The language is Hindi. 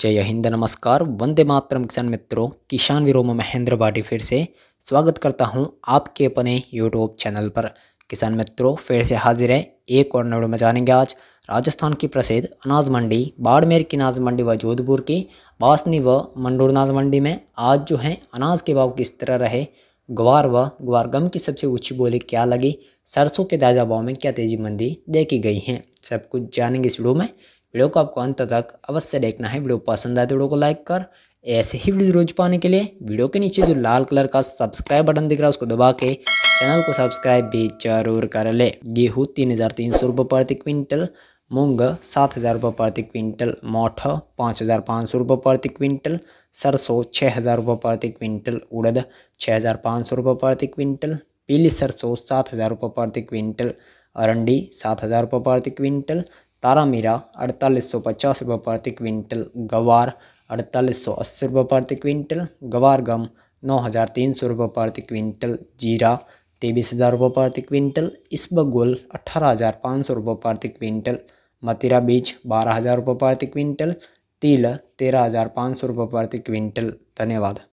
जय हिंद नमस्कार वंदे मातरम किसान मित्रों किसान वीरों में महेंद्र भाटी फिर से स्वागत करता हूं आपके अपने यूट्यूब चैनल पर किसान मित्रों फिर से हाजिर है एक और नवीडियो में जानेंगे आज राजस्थान की प्रसिद्ध अनाज मंडी बाड़मेर की अनाज मंडी व जोधपुर की बासनी व मंडोर अनाज मंडी में आज जो है अनाज के भाव किस तरह रहे ग्वार व ग्वार गम की सबसे ऊंची बोली क्या लगी सरसों के ताज़ा भाव में क्या तेजी मंदी देखी गई है सब कुछ जानेंगे इस वीडियो में वीडियो को आपको अंत तक अवश्य देखना है वीडियो पसंद आए तो वीडियो को लाइक कर ऐसे ही वीडियो रोज पाने के लिए वीडियो के नीचे जो लाल कलर का सब्सक्राइब बटन दिख रहा है उसको दबा के चैनल को सब्सक्राइब भी जरूर कर ले गेहूँ तीन हज़ार तीन सौ रुपये प्रति क्विंटल मूंग सात हज़ार रुपये प्रति क्विंटल मोठ पाँच हज़ार पाँच सौ रुपये प्रति क्विंटल सरसों छः हज़ार रुपये प्रति क्विंटल उड़द छः हज़ार पाँच सौ रुपये प्रति क्विंटल पीली सरसों सात हज़ार रुपये प्रति क्विंटल अरंडी सात हज़ार रुपये प्रति क्विंटल तारा मीरा अड़तालीस सौ पचास रुपये प्रति क्विंटल गवार अड़तालीस सौ अस्सी रुपये प्रति क्विंटल गवार गम नौ हज़ार तीन सौ रुपये प्रति क्विंटल जीरा तेईस हज़ार रुपये प्रति क्विंटल इसबगुल अठारह हज़ार पाँच सौ रुपये प्रति क्विंटल मतीरा बीज बारह हज़ार रुपये प्रति क्विंटल तिल तेरह हज़ार पाँच सौ रुपये प्रति क्विंटल धन्यवाद